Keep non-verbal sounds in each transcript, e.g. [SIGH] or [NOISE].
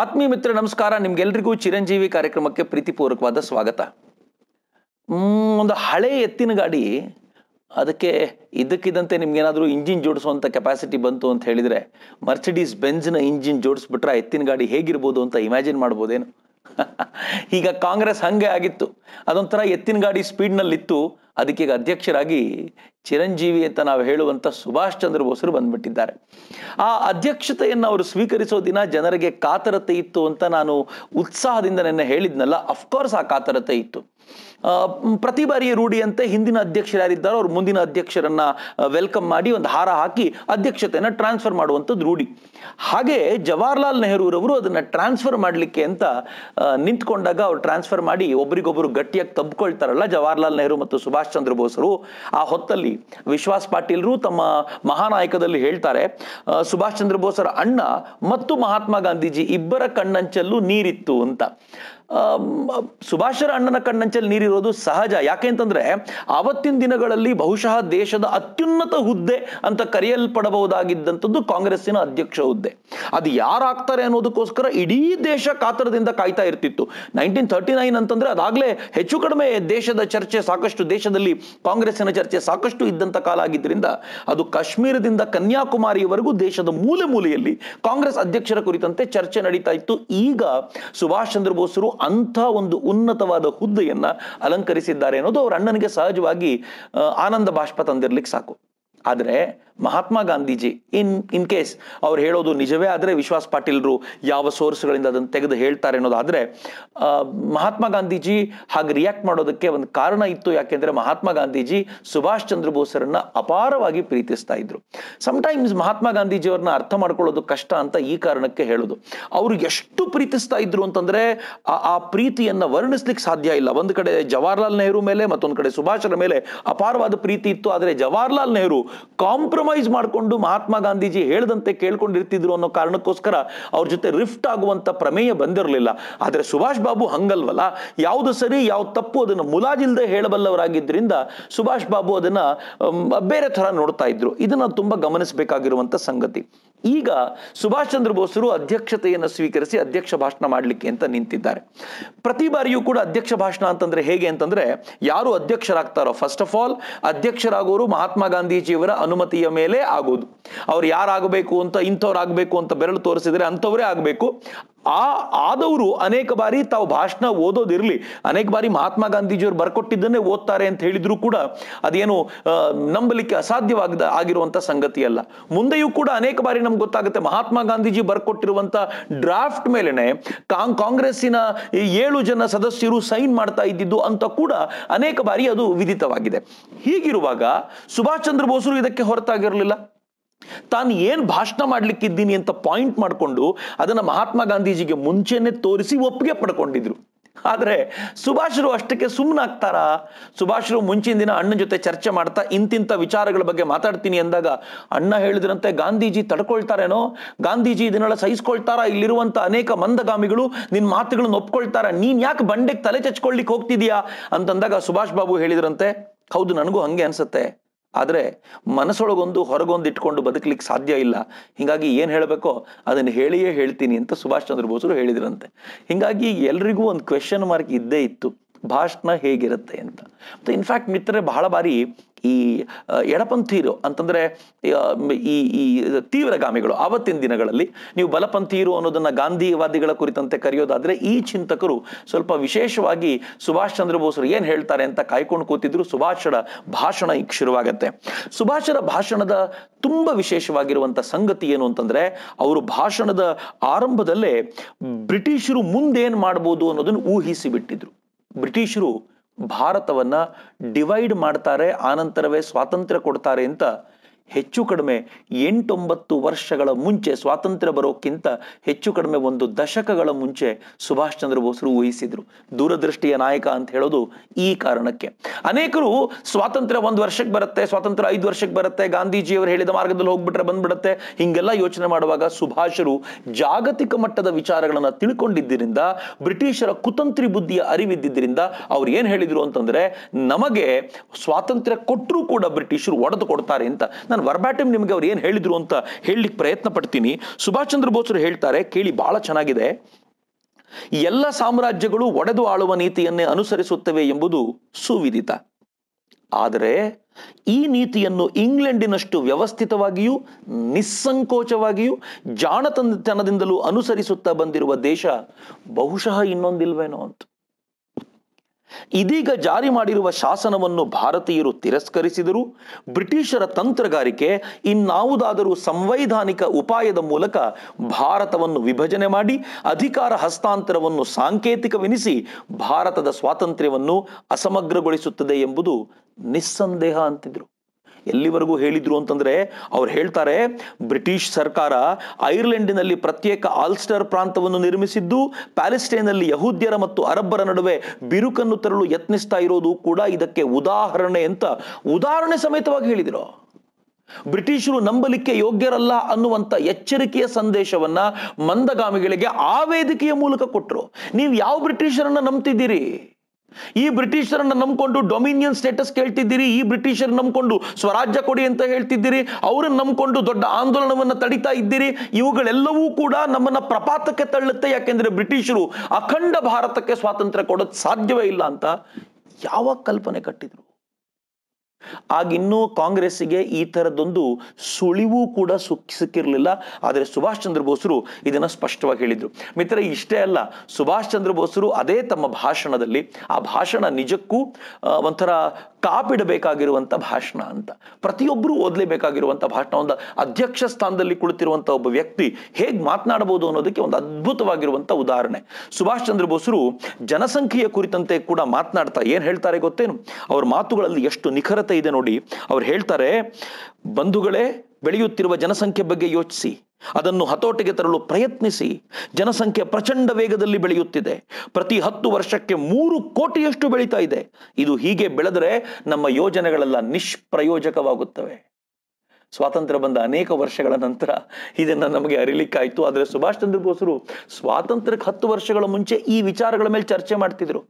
ಆತ್ಮೀಯ ಮಿತ್ರ ನಮಸ್ಕಾರ ನಿಮ್ಗೆಲ್ರಿಗೂ ಚಿರಂಜೀವಿ ಕಾರ್ಯಕ್ರಮಕ್ಕೆ ಪ್ರೀತಿಪೂರ್ವಕವಾದ ಸ್ವಾಗತ ಒಂದು ಹಳೆ ಎತ್ತಿನ ಗಾಡಿ ಅದಕ್ಕೆ ಇದಕ್ಕಿದ್ದಂತೆ ನಿಮ್ಗೇನಾದರೂ ಇಂಜಿನ್ ಜೋಡಿಸುವಂಥ ಕೆಪಾಸಿಟಿ ಬಂತು ಅಂತ ಹೇಳಿದರೆ ಮರ್ಸಿಡೀಸ್ ಬೆಂಜ್ನ ಇಂಜಿನ್ ಜೋಡಿಸ್ಬಿಟ್ರೆ ಎತ್ತಿನ ಗಾಡಿ ಹೇಗಿರ್ಬೋದು ಅಂತ ಇಮ್ಯಾಜಿನ್ ಮಾಡ್ಬೋದೇನು [LAUGHS] ಈಗ ಕಾಂಗ್ರೆಸ್ ಹಂಗೆ ಆಗಿತ್ತು ಅದೊಂಥರ ಎತ್ತಿನ ಗಾಡಿ ಸ್ಪೀಡ್ನಲ್ಲಿತ್ತು ಅದಕ್ಕೆ ಈಗ ಅಧ್ಯಕ್ಷರಾಗಿ ಚಿರಂಜೀವಿ ಅಂತ ನಾವು ಹೇಳುವಂಥ ಸುಭಾಷ್ ಚಂದ್ರ ಬೋಸರು ಬಂದ್ಬಿಟ್ಟಿದ್ದಾರೆ ಆ ಅಧ್ಯಕ್ಷತೆಯನ್ನು ಅವರು ಸ್ವೀಕರಿಸೋ ದಿನ ಜನರಿಗೆ ಕಾತರತೆ ಇತ್ತು ಅಂತ ನಾನು ಉತ್ಸಾಹದಿಂದ ನೆನ್ನೆ ಹೇಳಿದ್ನಲ್ಲ ಅಫ್ಕೋರ್ಸ್ ಆ ಕಾತರತೆ ಇತ್ತು ಪ್ರತಿ ಬಾರಿ ರೂಢಿಯಂತೆ ಹಿಂದಿನ ಅಧ್ಯಕ್ಷರು ಯಾರಿದ್ದಾರೋ ಅವ್ರು ಮುಂದಿನ ಅಧ್ಯಕ್ಷರನ್ನ ವೆಲ್ಕಮ್ ಮಾಡಿ ಒಂದು ಹಾರ ಹಾಕಿ ಅಧ್ಯಕ್ಷತೆಯನ್ನು ಟ್ರಾನ್ಸ್ಫರ್ ಮಾಡುವಂಥದ್ದು ರೂಢಿ ಹಾಗೆ ಜವಾಹರ್ಲಾಲ್ ನೆಹರೂರವರು ಅದನ್ನ ಟ್ರಾನ್ಸ್ಫರ್ ಮಾಡಲಿಕ್ಕೆ ಅಂತ ನಿಂತ್ಕೊಂಡಾಗ ಅವ್ರು ಟ್ರಾನ್ಸ್ಫರ್ ಮಾಡಿ ಒಬ್ರಿಗೊಬ್ಬರು ಗಟ್ಟಿಯಾಗಿ ತಬ್ಕೊಳ್ತಾರಲ್ಲ ಜವಾಹರ್ಲಾಲ್ ನೆಹರು ಮತ್ತು ಸುಭಾಷ್ ಚಂದ್ರ ಬೋಸರು ಆ ಹೊತ್ತಲ್ಲಿ ವಿಶ್ವಾಸ್ ಪಾಟೀಲ್ರು ತಮ್ಮ ಮಹಾನಾಯಕದಲ್ಲಿ ಹೇಳ್ತಾರೆ ಸುಭಾಷ್ ಚಂದ್ರ ಬೋಸರ ಅಣ್ಣ ಮತ್ತು ಮಹಾತ್ಮ ಗಾಂಧೀಜಿ ಇಬ್ಬರ ಕಣ್ಣಂಚಲ್ಲೂ ನೀರಿತ್ತು ಅಂತ ಸುಭಾಷರ ಅಣ್ಣನ ಕಣ್ಣಂಚಲ್ಲಿ ನೀರಿ ಇರೋದು ಸಹಜ ಯಾಕೆ ಅಂತಂದ್ರೆ ಆವತ್ತಿನ ದಿನಗಳಲ್ಲಿ ಬಹುಶಃ ದೇಶದ ಅತ್ಯುನ್ನತ ಹುದ್ದೆ ಅಂತ ಕರೆಯಲ್ಪಡಬಹುದಾಗಿದ್ದಂಥದ್ದು ಕಾಂಗ್ರೆಸ್ಸಿನ ಅಧ್ಯಕ್ಷ ಹುದ್ದೆ ಅದು ಯಾರಾಗ್ತಾರೆ ಅನ್ನೋದಕ್ಕೋಸ್ಕರ ಇಡೀ ದೇಶ ಕಾತರದಿಂದ ಕಾಯ್ತಾ ಇರ್ತಿತ್ತು ನೈನ್ಟೀನ್ ತರ್ಟಿ ನೈನ್ ಅಂತಂದ್ರೆ ಅದಾಗಲೇ ಹೆಚ್ಚು ಕಡಿಮೆ ದೇಶದ ಚರ್ಚೆ ಸಾಕಷ್ಟು ದೇಶದಲ್ಲಿ ಕಾಂಗ್ರೆಸ್ಸಿನ ಚರ್ಚೆ ಸಾಕಷ್ಟು ಇದ್ದಂತ ಕಾಲ ಆಗಿದ್ದರಿಂದ ಅದು ಕಾಶ್ಮೀರದಿಂದ ಕನ್ಯಾಕುಮಾರಿಯವರೆಗೂ ದೇಶದ ಮೂಲೆ ಮೂಲೆಯಲ್ಲಿ ಕಾಂಗ್ರೆಸ್ ಅಧ್ಯಕ್ಷರ ಕುರಿತಂತೆ ಚರ್ಚೆ ನಡೀತಾ ಇತ್ತು ಈಗ ಸುಭಾಷ್ ಚಂದ್ರ ಬೋಸರು ಅಂಥ ಒಂದು ಉನ್ನತವಾದ ಹುದ್ದೆಯನ್ನ ಅಲಂಕರಿಸಿದ್ದಾರೆ ಅನ್ನೋದು ಅವ್ರ ಅಣ್ಣನಿಗೆ ಸಹಜವಾಗಿ ಆನಂದ ಬಾಷ್ಪ ತಂದಿರ್ಲಿಕ್ಕೆ ಸಾಕು ಆದರೆ Mahatma Gandhiji in in case ಅವ್ರು ಹೇಳೋದು ನಿಜವೇ ಆದರೆ ವಿಶ್ವಾಸ್ ಪಾಟೀಲ್ರು ಯಾವ ಸೋರ್ಸ್ಗಳಿಂದ ಅದನ್ನು ತೆಗೆದು ಹೇಳ್ತಾರೆ ಅನ್ನೋದಾದರೆ ಮಹಾತ್ಮ ಗಾಂಧೀಜಿ ಹಾಗೆ ರಿಯಾಕ್ಟ್ ಮಾಡೋದಕ್ಕೆ ಒಂದು ಕಾರಣ ಇತ್ತು ಯಾಕೆಂದರೆ ಮಹಾತ್ಮ ಗಾಂಧೀಜಿ ಸುಭಾಷ್ ಚಂದ್ರ ಬೋಸರನ್ನ ಅಪಾರವಾಗಿ ಪ್ರೀತಿಸ್ತಾ ಇದ್ರು ಸಮಟೈಮ್ಸ್ ಮಹಾತ್ಮ ಗಾಂಧೀಜಿಯವ್ರನ್ನ ಅರ್ಥ ಮಾಡ್ಕೊಳ್ಳೋದು ಕಷ್ಟ ಅಂತ ಈ ಕಾರಣಕ್ಕೆ ಹೇಳೋದು ಅವರು ಎಷ್ಟು ಪ್ರೀತಿಸ್ತಾ ಇದ್ರು ಅಂತಂದರೆ ಆ ಪ್ರೀತಿಯನ್ನು ವರ್ಣಿಸ್ಲಿಕ್ಕೆ ಸಾಧ್ಯ ಇಲ್ಲ ಒಂದು ಕಡೆ ಜವಾಹರ್ಲಾಲ್ ನೆಹರು ಮೇಲೆ ಮತ್ತೊಂದು ಕಡೆ ಸುಭಾಷರ ಮೇಲೆ ಅಪಾರವಾದ ಪ್ರೀತಿ ಇತ್ತು ಆದರೆ ಜವಾಹರ್ಲಾಲ್ ನೆಹರು ಕಾಂಪ್ರಮೈಸ್ ಕಾಂಪ್ರಮೈಸ್ ಮಾಡಿಕೊಂಡು ಮಹಾತ್ಮ ಗಾಂಧೀಜಿ ಹೇಳದಂತೆ ಕೇಳ್ಕೊಂಡಿರ್ತಿದ್ರು ಅನ್ನೋ ಕಾರಣಕ್ಕೋಸ್ಕರ ಅವ್ರ ಜೊತೆ ರಿಫ್ಟ್ ಆಗುವಂತ ಪ್ರಮೇಯ ಬಂದಿರಲಿಲ್ಲ ಆದರೆ ಸುಭಾಷ್ ಬಾಬು ಹಂಗಲ್ವಲ್ಲ ಯಾವುದು ಸರಿ ಯಾವ ತಪ್ಪು ಅದನ್ನು ಮುಲಾಜಿಲ್ದೆ ಹೇಳಬಲ್ಲವರಾಗಿದ್ದರಿಂದ ಸುಭಾಷ್ ಬಾಬು ಅದನ್ನ ಬೇರೆ ತರ ನೋಡ್ತಾ ಇದ್ರು ಇದನ್ನ ತುಂಬಾ ಗಮನಿಸಬೇಕಾಗಿರುವಂತ ಸಂಗತಿ ಈಗ ಸುಭಾಷ್ ಚಂದ್ರ ಬೋಸರು ಅಧ್ಯಕ್ಷತೆಯನ್ನು ಸ್ವೀಕರಿಸಿ ಅಧ್ಯಕ್ಷ ಭಾಷಣ ಮಾಡಲಿಕ್ಕೆ ಅಂತ ನಿಂತಿದ್ದಾರೆ ಪ್ರತಿ ಬಾರಿಯೂ ಕೂಡ ಅಧ್ಯಕ್ಷ ಭಾಷಣ ಅಂತಂದ್ರೆ ಹೇಗೆ ಅಂತಂದ್ರೆ ಯಾರು ಅಧ್ಯಕ್ಷರಾಗ್ತಾರೋ ಫಸ್ಟ್ ಆಫ್ ಆಲ್ ಅಧ್ಯಕ್ಷರಾಗೋರು ಮಹಾತ್ಮ ಗಾಂಧೀಜಿಯವರ ಅನುಮತಿಯ ಮೇಲೆ ಮೇಲೆ ಆಗೋದು ಅವ್ರು ಯಾರಾಗಬೇಕು ಅಂತ ಇಂಥವ್ರು ಆಗಬೇಕು ಅಂತ ಬೆರಳು ತೋರಿಸಿದ್ರೆ ಅಂಥವರೇ ಆಗಬೇಕು ಆ ಆದವರು ಅನೇಕ ಬಾರಿ ತಾವು ಭಾಷಣ ಓದೋದಿರಲಿ ಅನೇಕ ಬಾರಿ ಮಹಾತ್ಮ ಗಾಂಧೀಜಿಯವರು ಬರ್ಕೊಟ್ಟಿದ್ದನ್ನೇ ಓದ್ತಾರೆ ಅಂತ ಹೇಳಿದ್ರು ಕೂಡ ಅದೇನು ನಂಬಲಿಕ್ಕೆ ಅಸಾಧ್ಯವಾಗದ ಆಗಿರುವಂತ ಸಂಗತಿ ಅಲ್ಲ ಮುಂದೆಯೂ ಕೂಡ ಅನೇಕ ಬಾರಿ ನಮ್ಗೆ ಗೊತ್ತಾಗುತ್ತೆ ಮಹಾತ್ಮ ಗಾಂಧೀಜಿ ಬರ್ಕೊಟ್ಟಿರುವಂತ ಡ್ರಾಫ್ಟ್ ಮೇಲೆನೆ ಕಾಂಗ್ ಕಾಂಗ್ರೆಸ್ಸಿನ ಏಳು ಜನ ಸದಸ್ಯರು ಸೈನ್ ಮಾಡ್ತಾ ಇದ್ದಿದ್ದು ಅಂತ ಕೂಡ ಅನೇಕ ಬಾರಿ ಅದು ವಿಧಿತವಾಗಿದೆ ಹೀಗಿರುವಾಗ ಸುಭಾಷ್ ಚಂದ್ರ ಬೋಸರು ಇದಕ್ಕೆ ಹೊರತಾಗಿರಲಿಲ್ಲ ತಾನು ಏನು ಭಾಷಣ ಮಾಡ್ಲಿಕ್ಕಿದ್ದೀನಿ ಅಂತ ಪಾಯಿಂಟ್ ಮಾಡಿಕೊಂಡು ಅದನ್ನು ಮಹಾತ್ಮ ಗಾಂಧೀಜಿಗೆ ಮುಂಚೆನೆ ತೋರಿಸಿ ಒಪ್ಪಿಗೆ ಪಡ್ಕೊಂಡಿದ್ರು ಆದರೆ ಸುಭಾಷ್ರು ಅಷ್ಟಕ್ಕೆ ಸುಮ್ಮನಾಗ್ತಾರಾ ಸುಭಾಷ್ರು ಮುಂಚಿನ ದಿನ ಅಣ್ಣನ ಜೊತೆ ಚರ್ಚೆ ಮಾಡ್ತಾ ಇಂತಿಂಥ ವಿಚಾರಗಳ ಬಗ್ಗೆ ಮಾತಾಡ್ತೀನಿ ಅಂದಾಗ ಅಣ್ಣ ಹೇಳಿದ್ರಂತೆ ಗಾಂಧೀಜಿ ತಡ್ಕೊಳ್ತಾರೇನೋ ಗಾಂಧೀಜಿ ಇದನ್ನೆಲ್ಲ ಸಹಿಸ್ಕೊಳ್ತಾರಾ ಇಲ್ಲಿರುವಂಥ ಅನೇಕ ಮಂದಗಾಮಿಗಳು ನಿನ್ನ ಮಾತುಗಳನ್ನ ಒಪ್ಕೊಳ್ತಾರ ನೀನ್ ಯಾಕೆ ಬಂಡೆಗೆ ತಲೆ ಚಚ್ಕೊಳ್ಲಿಕ್ಕೆ ಹೋಗ್ತಿದ್ಯಾ ಅಂತಂದಾಗ ಸುಭಾಷ್ ಬಾಬು ಹೇಳಿದ್ರಂತೆ ಹೌದು ನನಗೂ ಹಂಗೆ ಅನ್ಸುತ್ತೆ ಆದರೆ ಮನಸ್ಸೊಳಗೊಂದು ಹೊರಗೊಂದು ಇಟ್ಕೊಂಡು ಬದುಕಲಿಕ್ಕೆ ಸಾಧ್ಯ ಇಲ್ಲ ಹೀಗಾಗಿ ಏನು ಹೇಳಬೇಕೋ ಅದನ್ನು ಹೇಳಿಯೇ ಹೇಳ್ತೀನಿ ಅಂತ ಸುಭಾಷ್ ಚಂದ್ರ ಬೋಸರು ಹೇಳಿದ್ರಂತೆ ಹೀಗಾಗಿ ಎಲ್ರಿಗೂ ಒಂದು ಕ್ವೆಶನ್ ಮಾರ್ಕ್ ಇದ್ದೇ ಇತ್ತು ಭಾಷಣ ಹೇಗಿರುತ್ತೆ ಅಂತ ಮತ್ತು ಇನ್ಫ್ಯಾಕ್ಟ್ ಮಿತ್ರರೇ ಬಹಳ ಬಾರಿ ಈ ಎಡಪಂಥೀರು ಅಂತಂದ್ರೆ ಈ ಈ ತೀವ್ರಗಾಮಿಗಳು ಆವತ್ತಿನ ದಿನಗಳಲ್ಲಿ ನೀವು ಬಲಪಂಥೀರು ಅನ್ನೋದನ್ನ ಗಾಂಧಿವಾದಿಗಳ ಕುರಿತಂತೆ ಕರೆಯೋದಾದರೆ ಈ ಚಿಂತಕರು ಸ್ವಲ್ಪ ವಿಶೇಷವಾಗಿ ಸುಭಾಷ್ ಚಂದ್ರ ಬೋಸರು ಏನು ಹೇಳ್ತಾರೆ ಅಂತ ಕಾಯ್ಕೊಂಡು ಕೂತಿದ್ರು ಸುಭಾಷರ ಭಾಷಣ ಈಗ ಶುರುವಾಗತ್ತೆ ಸುಭಾಷರ ಭಾಷಣದ ತುಂಬಾ ವಿಶೇಷವಾಗಿರುವಂಥ ಸಂಗತಿ ಏನು ಅಂತಂದ್ರೆ ಅವರು ಭಾಷಣದ ಆರಂಭದಲ್ಲೇ ಬ್ರಿಟಿಷರು ಮುಂದೇನ್ ಮಾಡ್ಬೋದು ಅನ್ನೋದನ್ನು ಊಹಿಸಿ ಬಿಟ್ಟಿದ್ರು ಬ್ರಿಟಿಷರು ಭಾರತವನ್ನ ಡಿವೈಡ್ ಮಾಡ್ತಾರೆ ಆನಂತರವೇ ಸ್ವಾತಂತ್ರ್ಯ ಕೊಡ್ತಾರೆ ಅಂತ ಹೆಚ್ಚು ಕಡಿಮೆ ಎಂಟೊಂಬತ್ತು ವರ್ಷಗಳ ಮುಂಚೆ ಸ್ವಾತಂತ್ರ್ಯ ಬರೋಕ್ಕಿಂತ ಹೆಚ್ಚು ಕಡಿಮೆ ಒಂದು ದಶಕಗಳ ಮುಂಚೆ ಸುಭಾಷ್ ಚಂದ್ರ ಬೋಸರು ಊಹಿಸಿದ್ರು ದೂರದೃಷ್ಟಿಯ ನಾಯಕ ಅಂತ ಹೇಳೋದು ಈ ಕಾರಣಕ್ಕೆ ಅನೇಕರು ಸ್ವಾತಂತ್ರ್ಯ ಒಂದು ವರ್ಷಕ್ಕೆ ಬರುತ್ತೆ ಸ್ವಾತಂತ್ರ್ಯ ಐದು ವರ್ಷಕ್ಕೆ ಬರುತ್ತೆ ಗಾಂಧೀಜಿಯವರು ಹೇಳಿದ ಮಾರ್ಗದಲ್ಲಿ ಹೋಗ್ಬಿಟ್ರೆ ಬಂದ್ಬಿಡುತ್ತೆ ಹಿಂಗೆಲ್ಲ ಯೋಚನೆ ಮಾಡುವಾಗ ಸುಭಾಷರು ಜಾಗತಿಕ ಮಟ್ಟದ ವಿಚಾರಗಳನ್ನು ತಿಳ್ಕೊಂಡಿದ್ದರಿಂದ ಬ್ರಿಟಿಷರ ಕುತಂತ್ರಿ ಬುದ್ಧಿಯ ಅರಿವಿದ್ದರಿಂದ ಅವ್ರು ಏನು ಹೇಳಿದ್ರು ಅಂತಂದ್ರೆ ನಮಗೆ ಸ್ವಾತಂತ್ರ್ಯ ಕೊಟ್ಟರೂ ಕೂಡ ಬ್ರಿಟಿಷರು ಒಡೆದು ಕೊಡ್ತಾರೆ ಅಂತ ನಾನು ನಿಮಗೆ ಅವ್ರು ಏನು ಹೇಳಿದ್ರು ಅಂತ ಹೇಳಲಿಕ್ಕೆ ಪ್ರಯತ್ನ ಪಡ್ತೀನಿ ಸುಭಾಷ್ ಚಂದ್ರ ಬೋಸ್ರು ಹೇಳ್ತಾರೆ ಕೇಳಿ ಬಹಳ ಚೆನ್ನಾಗಿದೆ ಎಲ್ಲ ಸಾಮ್ರಾಜ್ಯಗಳು ಒಡೆದು ಆಳುವ ನೀತಿಯನ್ನೇ ಅನುಸರಿಸುತ್ತವೆ ಎಂಬುದು ಸುವಿದಿತ ಆದರೆ ಈ ನೀತಿಯನ್ನು ಇಂಗ್ಲೆಂಡಿನಷ್ಟು ವ್ಯವಸ್ಥಿತವಾಗಿಯೂ ನಿಸ್ಸಂಕೋಚವಾಗಿಯೂ ಜಾಣತನದಿಂದಲೂ ಅನುಸರಿಸುತ್ತಾ ಬಂದಿರುವ ದೇಶ ಬಹುಶಃ ಇನ್ನೊಂದಿಲ್ವೇನೋ ಅಂತ ಇದೀಗ ಜಾರಿ ಮಾಡಿರುವ ಶಾಸನವನ್ನು ಭಾರತೀಯರು ತಿರಸ್ಕರಿಸಿದರು ಬ್ರಿಟಿಷರ ತಂತ್ರಗಾರಿಕೆ ಇನ್ನಾವುದಾದರೂ ಸಂವೈಧಾನಿಕ ಉಪಾಯದ ಮೂಲಕ ಭಾರತವನ್ನು ವಿಭಜನೆ ಮಾಡಿ ಅಧಿಕಾರ ಹಸ್ತಾಂತರವನ್ನು ಸಾಂಕೇತಿಕವೆನಿಸಿ ಭಾರತದ ಸ್ವಾತಂತ್ರ್ಯವನ್ನು ಅಸಮಗ್ರಗೊಳಿಸುತ್ತದೆ ಎಂಬುದು ನಿಸ್ಸಂದೇಹ ಅಂತಿದ್ರು ಎಲ್ಲಿವರೆಗೂ ಹೇಳಿದ್ರು ಅಂತಂದ್ರೆ ಅವ್ರು ಹೇಳ್ತಾರೆ ಬ್ರಿಟಿಷ್ ಸರ್ಕಾರ ಐರ್ಲೆಂಡಿನಲ್ಲಿ ಪ್ರತ್ಯೇಕ ಆಲ್ಸ್ಟರ್ ಪ್ರಾಂತವನ್ನು ನಿರ್ಮಿಸಿದ್ದು ನಲ್ಲಿ ಯಹೂದ್ಯರ ಮತ್ತು ಅರಬ್ಬರ ನಡುವೆ ಬಿರುಕನ್ನು ತರಲು ಯತ್ನಿಸ್ತಾ ಇರೋದು ಕೂಡ ಇದಕ್ಕೆ ಉದಾಹರಣೆ ಅಂತ ಉದಾಹರಣೆ ಸಮೇತವಾಗಿ ಹೇಳಿದರು ಬ್ರಿಟಿಷರು ನಂಬಲಿಕ್ಕೆ ಯೋಗ್ಯರಲ್ಲ ಅನ್ನುವಂಥ ಎಚ್ಚರಿಕೆಯ ಸಂದೇಶವನ್ನ ಮಂದಗಾಮಿಗಳಿಗೆ ಆ ವೇದಿಕೆಯ ಮೂಲಕ ಕೊಟ್ಟರು ನೀವು ಯಾವ ಬ್ರಿಟಿಷರನ್ನ ನಂಬ್ತಿದ್ದೀರಿ ಈ ಬ್ರಿಟಿಷರನ್ನು ನಂಬಿಕೊಂಡು ಡೊಮಿನಿಯನ್ ಸ್ಟೇಟಸ್ ಕೇಳ್ತಿದ್ದೀರಿ ಈ ಬ್ರಿಟಿಷರ್ ನಂಬಿಕೊಂಡು ಸ್ವರಾಜ್ಯ ಕೊಡಿ ಅಂತ ಹೇಳ್ತಿದ್ದೀರಿ ಅವರನ್ನು ನಂಬಿಕೊಂಡು ದೊಡ್ಡ ಆಂದೋಲನವನ್ನು ತಡಿತಾ ಇದ್ದೀರಿ ಇವುಗಳೆಲ್ಲವೂ ಕೂಡ ನಮ್ಮನ್ನ ಪ್ರಪಾತಕ್ಕೆ ತಳ್ಳುತ್ತೆ ಯಾಕೆಂದ್ರೆ ಬ್ರಿಟಿಷರು ಅಖಂಡ ಭಾರತಕ್ಕೆ ಸ್ವಾತಂತ್ರ್ಯ ಕೊಡೋದು ಸಾಧ್ಯವೇ ಇಲ್ಲ ಅಂತ ಯಾವ ಕಲ್ಪನೆ ಕಟ್ಟಿದ್ರು ಆಗಿನ್ನೂ ಕಾಂಗ್ರೆಸ್ಸಿಗೆ ಈ ತರದೊಂದು ಸುಳಿವು ಕೂಡ ಸಿಕ್ಕಿರಲಿಲ್ಲ ಆದರೆ ಸುಭಾಷ್ ಚಂದ್ರ ಬೋಸರು ಇದನ್ನ ಸ್ಪಷ್ಟವಾಗಿ ಹೇಳಿದ್ರು ಮಿತ್ರ ಇಷ್ಟೇ ಅಲ್ಲ ಸುಭಾಷ್ ಚಂದ್ರ ಬೋಸರು ಅದೇ ತಮ್ಮ ಭಾಷಣದಲ್ಲಿ ಆ ಭಾಷಣ ನಿಜಕ್ಕೂ ಒಂಥರ ಕಾಪಿಡಬೇಕಾಗಿರುವಂಥ ಭಾಷಣ ಅಂತ ಪ್ರತಿಯೊಬ್ಬರೂ ಓದಲೇಬೇಕಾಗಿರುವಂಥ ಭಾಷಣ ಒಂದು ಅಧ್ಯಕ್ಷ ಸ್ಥಾನದಲ್ಲಿ ಕುಳಿತಿರುವಂಥ ಒಬ್ಬ ವ್ಯಕ್ತಿ ಹೇಗೆ ಮಾತನಾಡಬಹುದು ಅನ್ನೋದಕ್ಕೆ ಒಂದು ಅದ್ಭುತವಾಗಿರುವಂಥ ಉದಾಹರಣೆ ಸುಭಾಷ್ ಚಂದ್ರ ಬೋಸರು ಜನಸಂಖ್ಯೆಯ ಕುರಿತಂತೆ ಕೂಡ ಮಾತನಾಡ್ತಾ ಏನು ಹೇಳ್ತಾರೆ ಗೊತ್ತೇನು ಅವ್ರ ಮಾತುಗಳಲ್ಲಿ ಎಷ್ಟು ನಿಖರತೆ ಇದೆ ನೋಡಿ ಅವ್ರು ಹೇಳ್ತಾರೆ ಬಂಧುಗಳೇ ಬೆಳೆಯುತ್ತಿರುವ ಜನಸಂಖ್ಯೆ ಬಗ್ಗೆ ಯೋಚಿಸಿ ಅದನ್ನು ಹತೋಟಿಗೆ ತರಲು ಪ್ರಯತ್ನಿಸಿ ಜನಸಂಖ್ಯೆ ಪ್ರಚಂಡ ವೇಗದಲ್ಲಿ ಬೆಳೆಯುತ್ತಿದೆ ಪ್ರತಿ ಹತ್ತು ವರ್ಷಕ್ಕೆ ಮೂರು ಕೋಟಿಯಷ್ಟು ಬೆಳೀತಾ ಇದೆ ಇದು ಹೀಗೆ ಬೆಳೆದರೆ ನಮ್ಮ ಯೋಜನೆಗಳೆಲ್ಲ ನಿಷ್ಪ್ರಯೋಜಕವಾಗುತ್ತವೆ ಸ್ವಾತಂತ್ರ್ಯ ಬಂದ ಅನೇಕ ವರ್ಷಗಳ ನಂತರ ಇದನ್ನು ನಮಗೆ ಅರಿಲಿಕ್ಕಾಯಿತು ಆದರೆ ಸುಭಾಷ್ ಚಂದ್ರ ಬೋಸರು ಸ್ವಾತಂತ್ರ್ಯಕ್ಕೆ ಹತ್ತು ವರ್ಷಗಳ ಮುಂಚೆ ಈ ವಿಚಾರಗಳ ಮೇಲೆ ಚರ್ಚೆ ಮಾಡ್ತಿದ್ರು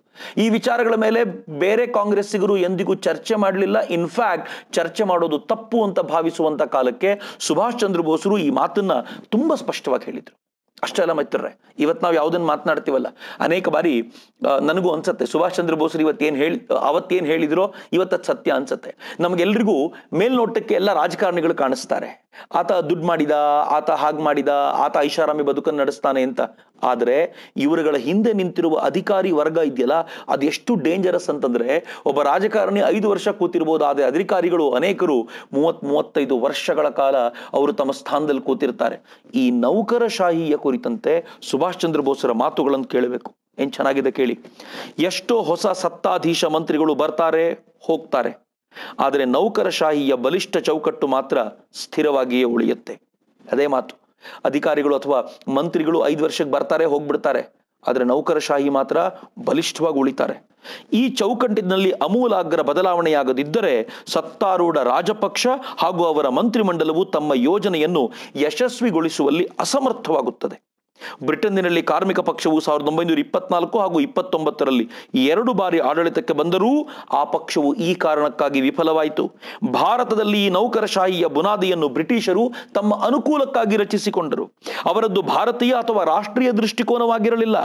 ಈ ವಿಚಾರಗಳ ಮೇಲೆ ಬೇರೆ ಕಾಂಗ್ರೆಸ್ಸಿಗರು ಎಂದಿಗೂ ಚರ್ಚೆ ಮಾಡಲಿಲ್ಲ ಇನ್ಫ್ಯಾಕ್ಟ್ ಚರ್ಚೆ ಮಾಡೋದು ತಪ್ಪು ಅಂತ ಭಾವಿಸುವಂಥ ಕಾಲಕ್ಕೆ ಸುಭಾಷ್ ಚಂದ್ರ ಬೋಸರು ಈ ಮಾತನ್ನ ತುಂಬ ಸ್ಪಷ್ಟವಾಗಿ ಹೇಳಿದರು ಅಷ್ಟೇ ಅಲ್ಲ ಮೈತ್ರರೇ ಇವತ್ತು ನಾವು ಯಾವುದನ್ನು ಮಾತನಾಡ್ತೀವಲ್ಲ ಅನೇಕ ಬಾರಿ ನನಗೂ ಅನ್ಸತ್ತೆ ಸುಭಾಷ್ ಚಂದ್ರ ಬೋಸ್ರು ಇವತ್ತೇನು ಹೇಳಿ ಅವತ್ತೇನು ಹೇಳಿದ್ರೋ ಅದು ಸತ್ಯ ಅನ್ಸತ್ತೆ ನಮಗೆಲ್ರಿಗೂ ಮೇಲ್ನೋಟಕ್ಕೆ ಎಲ್ಲ ರಾಜಕಾರಣಿಗಳು ಕಾಣಿಸ್ತಾರೆ ಆತ ದುಡ್ಡು ಮಾಡಿದ ಆತ ಹಾಗೆ ಮಾಡಿದ ಆತ ಐಷಾರಾಮಿ ಬದುಕನ್ನು ನಡೆಸ್ತಾನೆ ಅಂತ ಆದರೆ ಇವರುಗಳ ಹಿಂದೆ ನಿಂತಿರುವ ಅಧಿಕಾರಿ ವರ್ಗ ಇದೆಯಲ್ಲ ಅದೆಷ್ಟು ಡೇಂಜರಸ್ ಅಂತಂದ್ರೆ ಒಬ್ಬ ರಾಜಕಾರಣಿ ಐದು ವರ್ಷ ಕೂತಿರ್ಬೋದು ಆದರೆ ಅಧಿಕಾರಿಗಳು ಅನೇಕರು ಮೂವತ್ ಮೂವತ್ತೈದು ವರ್ಷಗಳ ಕಾಲ ಅವರು ತಮ್ಮ ಸ್ಥಾನದಲ್ಲಿ ಕೂತಿರ್ತಾರೆ ಈ ನೌಕರಶಾಹಿಯ ಕುರಿತಂತೆ ಸುಭಾಷ್ ಚಂದ್ರ ಬೋಸರ ಮಾತುಗಳನ್ನು ಕೇಳಬೇಕು ಏನ್ ಚೆನ್ನಾಗಿದೆ ಕೇಳಿ ಎಷ್ಟೋ ಹೊಸ ಸತ್ತಾಧೀಶ ಮಂತ್ರಿಗಳು ಬರ್ತಾರೆ ಹೋಗ್ತಾರೆ ಆದರೆ ನೌಕರಶಾಹಿಯ ಬಲಿಷ್ಠ ಚೌಕಟ್ಟು ಮಾತ್ರ ಸ್ಥಿರವಾಗಿಯೇ ಉಳಿಯುತ್ತೆ ಅದೇ ಮಾತು ಅಧಿಕಾರಿಗಳು ಅಥವಾ ಮಂತ್ರಿಗಳು ಐದು ವರ್ಷಕ್ಕೆ ಬರ್ತಾರೆ ಹೋಗ್ಬಿಡ್ತಾರೆ ಆದರೆ ನೌಕರಶಾಹಿ ಮಾತ್ರ ಬಲಿಷ್ಠವಾಗಿ ಉಳಿತಾರೆ ಈ ಚೌಕಟ್ಟಿನಲ್ಲಿ ಅಮೂಲಾಗ್ರ ಬದಲಾವಣೆಯಾಗದಿದ್ದರೆ ಸತ್ತಾರೂಢ ರಾಜಪಕ್ಷ ಹಾಗೂ ಅವರ ಮಂತ್ರಿಮಂಡಲವು ತಮ್ಮ ಯೋಜನೆಯನ್ನು ಯಶಸ್ವಿಗೊಳಿಸುವಲ್ಲಿ ಅಸಮರ್ಥವಾಗುತ್ತದೆ ಬ್ರಿಟನ್ನಿನಲ್ಲಿ ಕಾರ್ಮಿಕ ಪಕ್ಷವು ಸಾವಿರದ ಒಂಬೈನೂರ ಇಪ್ಪತ್ನಾಲ್ಕು ಹಾಗೂ ಇಪ್ಪತ್ತೊಂಬತ್ತರಲ್ಲಿ ಎರಡು ಬಾರಿ ಆಡಳಿತಕ್ಕೆ ಬಂದರೂ ಆ ಪಕ್ಷವು ಈ ಕಾರಣಕ್ಕಾಗಿ ವಿಫಲವಾಯಿತು ಭಾರತದಲ್ಲಿ ಈ ನೌಕರಶಾಹಿಯ ಬುನಾದಿಯನ್ನು ಬ್ರಿಟಿಷರು ತಮ್ಮ ಅನುಕೂಲಕ್ಕಾಗಿ ರಚಿಸಿಕೊಂಡರು ಅವರದ್ದು ಭಾರತೀಯ ಅಥವಾ ರಾಷ್ಟ್ರೀಯ ದೃಷ್ಟಿಕೋನವಾಗಿರಲಿಲ್ಲ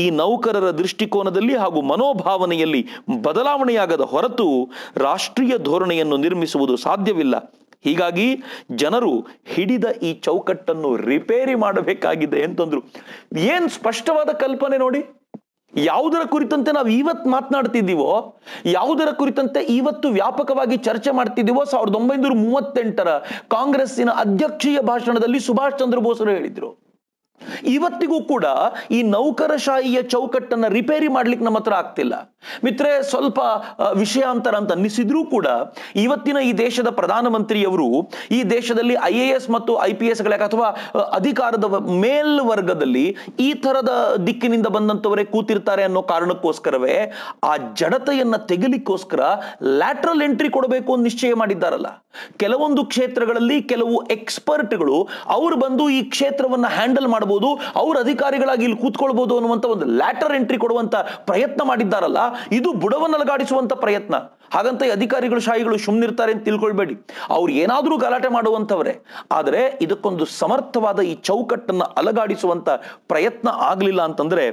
ಈ ನೌಕರರ ದೃಷ್ಟಿಕೋನದಲ್ಲಿ ಹಾಗೂ ಮನೋಭಾವನೆಯಲ್ಲಿ ಬದಲಾವಣೆಯಾಗದ ಹೊರತು ರಾಷ್ಟ್ರೀಯ ಧೋರಣೆಯನ್ನು ನಿರ್ಮಿಸುವುದು ಸಾಧ್ಯವಿಲ್ಲ ಹೀಗಾಗಿ ಜನರು ಹಿಡಿದ ಈ ಚೌಕಟ್ಟನ್ನು ರಿಪೇರಿ ಮಾಡಬೇಕಾಗಿದೆ ಅಂತಂದ್ರು ಏನ್ ಸ್ಪಷ್ಟವಾದ ಕಲ್ಪನೆ ನೋಡಿ ಯಾವುದರ ಕುರಿತಂತೆ ನಾವು ಇವತ್ ಮಾತನಾಡ್ತಿದ್ದೀವೋ ಯಾವುದರ ಕುರಿತಂತೆ ಇವತ್ತು ವ್ಯಾಪಕವಾಗಿ ಚರ್ಚೆ ಮಾಡ್ತಿದ್ದೀವೋ ಸಾವಿರದ ಒಂಬೈನೂರ ಮೂವತ್ತೆಂಟರ ಕಾಂಗ್ರೆಸ್ಸಿನ ಅಧ್ಯಕ್ಷೀಯ ಭಾಷಣದಲ್ಲಿ ಸುಭಾಷ್ ಚಂದ್ರ ಬೋಸರು ಹೇಳಿದ್ರು ಇವತ್ತಿಗೂ ಕೂಡ ಈ ನೌಕರಶಾಹಿಯ ಚೌಕಟ್ಟನ್ನ ರಿಪೇರಿ ಮಾಡ್ಲಿಕ್ಕೆ ನಮ್ಮ ಹತ್ರ ಆಗ್ತಿಲ್ಲ ಮಿತ್ರೆ ಸ್ವಲ್ಪ ವಿಷಯಾಂತರ ಅಂತ ಅನ್ನಿಸಿದ್ರೂ ಕೂಡ ಇವತ್ತಿನ ಈ ದೇಶದ ಪ್ರಧಾನಮಂತ್ರಿಯವರು ಈ ದೇಶದಲ್ಲಿ ಐ ಎ ಎಸ್ ಮತ್ತು ಐ ಪಿ ಎಸ್ ಗಳ ಅಥವಾ ಅಧಿಕಾರದ ಮೇಲ್ವರ್ಗದಲ್ಲಿ ಈ ತರದ ದಿಕ್ಕಿನಿಂದ ಬಂದಂತವರೇ ಕೂತಿರ್ತಾರೆ ಅನ್ನೋ ಕಾರಣಕ್ಕೋಸ್ಕರವೇ ಆ ಜಡತೆಯನ್ನ ತೆಗಲಿಕ್ಕೋಸ್ಕರ ಲ್ಯಾಟ್ರಲ್ ಎಂಟ್ರಿ ಕೊಡಬೇಕು ಅಂತ ನಿಶ್ಚಯ ಮಾಡಿದ್ದಾರಲ್ಲ ಕೆಲವೊಂದು ಕ್ಷೇತ್ರಗಳಲ್ಲಿ ಕೆಲವು ಎಕ್ಸ್ಪರ್ಟ್ಗಳು ಅವ್ರು ಬಂದು ಈ ಕ್ಷೇತ್ರವನ್ನು ಹ್ಯಾಂಡಲ್ ಮಾಡಬಹುದು ಅವ್ರ ಅಧಿಕಾರಿಗಳಾಗಿ ಇಲ್ಲಿ ಕೂತ್ಕೊಳ್ಬಹುದು ಅನ್ನುವಂತ ಒಂದು ಲ್ಯಾಟರ್ ಎಂಟ್ರಿ ಕೊಡುವಂತ ಪ್ರಯತ್ನ ಮಾಡಿದ್ದಾರಲ್ಲ ಇದು ಬುಡವನ್ನಲಗಾಡಿಸುವಂತ ಪ್ರಯತ್ನ ಹಾಗಂತ ಅಧಿಕಾರಿಗಳು ಶಾಹಿಗಳು ಸುಮ್ಮನಿರ್ತಾರೆ ಅಂತ ತಿಳ್ಕೊಳ್ಬೇಡಿ ಅವ್ರು ಏನಾದರೂ ಗಲಾಟೆ ಮಾಡುವಂಥವ್ರೆ ಆದರೆ ಇದಕ್ಕೊಂದು ಸಮರ್ಥವಾದ ಈ ಚೌಕಟ್ಟನ್ನು ಅಲಗಾಡಿಸುವಂತ ಪ್ರಯತ್ನ ಆಗಲಿಲ್ಲ ಅಂತಂದ್ರೆ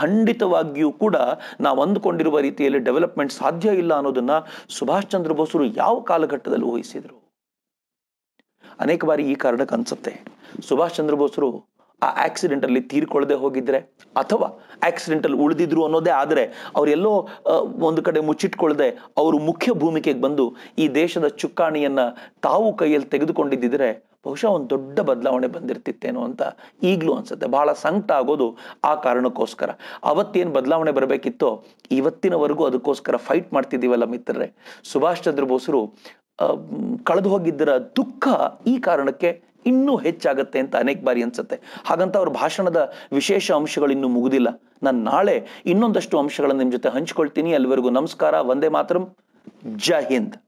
ಖಂಡಿತವಾಗಿಯೂ ಕೂಡ ನಾವು ಅಂದುಕೊಂಡಿರುವ ರೀತಿಯಲ್ಲಿ ಡೆವಲಪ್ಮೆಂಟ್ ಸಾಧ್ಯ ಇಲ್ಲ ಅನ್ನೋದನ್ನ ಸುಭಾಷ್ ಚಂದ್ರ ಬೋಸರು ಯಾವ ಕಾಲಘಟ್ಟದಲ್ಲಿ ಊಹಿಸಿದರು ಅನೇಕ ಬಾರಿ ಈ ಕಾರಣಕ್ಕೆ ಅನ್ಸುತ್ತೆ ಸುಭಾಷ್ ಚಂದ್ರ ಬೋಸರು ಆ ಆಕ್ಸಿಡೆಂಟಲ್ಲಿ ತೀರ್ಕೊಳ್ಳದೆ ಹೋಗಿದ್ರೆ ಅಥವಾ ಆಕ್ಸಿಡೆಂಟಲ್ಲಿ ಉಳಿದಿದ್ರು ಅನ್ನೋದೇ ಆದರೆ ಅವರೆಲ್ಲೋ ಒಂದು ಕಡೆ ಮುಚ್ಚಿಟ್ಕೊಳ್ಳದೆ ಅವರು ಮುಖ್ಯ ಭೂಮಿಕೆಗೆ ಬಂದು ಈ ದೇಶದ ಚುಕ್ಕಾಣಿಯನ್ನು ತಾವು ಕೈಯಲ್ಲಿ ತೆಗೆದುಕೊಂಡಿದ್ದಿದ್ರೆ ಬಹುಶಃ ಒಂದು ದೊಡ್ಡ ಬದಲಾವಣೆ ಬಂದಿರ್ತಿತ್ತೇನೋ ಅಂತ ಈಗಲೂ ಅನ್ಸುತ್ತೆ ಬಹಳ ಸಂಕಟ ಆಗೋದು ಆ ಕಾರಣಕ್ಕೋಸ್ಕರ ಅವತ್ತೇನು ಬದಲಾವಣೆ ಬರಬೇಕಿತ್ತೋ ಇವತ್ತಿನವರೆಗೂ ಅದಕ್ಕೋಸ್ಕರ ಫೈಟ್ ಮಾಡ್ತಿದ್ದೀವಲ್ಲ ಮಿತ್ರರೇ ಸುಭಾಷ್ ಚಂದ್ರ ಬೋಸರು ಕಳೆದು ಹೋಗಿದ್ದರ ದುಃಖ ಈ ಕಾರಣಕ್ಕೆ ಇನ್ನೂ ಹೆಚ್ಚಾಗುತ್ತೆ ಅಂತ ಅನೇಕ ಬಾರಿ ಅನ್ಸುತ್ತೆ ಹಾಗಂತ ಅವ್ರ ಭಾಷಣದ ವಿಶೇಷ ಅಂಶಗಳು ಇನ್ನೂ ಮುಗುದಿಲ್ಲ ನಾನು ನಾಳೆ ಇನ್ನೊಂದಷ್ಟು ಅಂಶಗಳನ್ನು ನಿಮ್ಮ ಜೊತೆ ಹಂಚ್ಕೊಳ್ತೀನಿ ಅಲ್ಲಿವರೆಗೂ ನಮಸ್ಕಾರ ವಂದೇ ಮಾತರಂ ಜೈ ಹಿಂದ್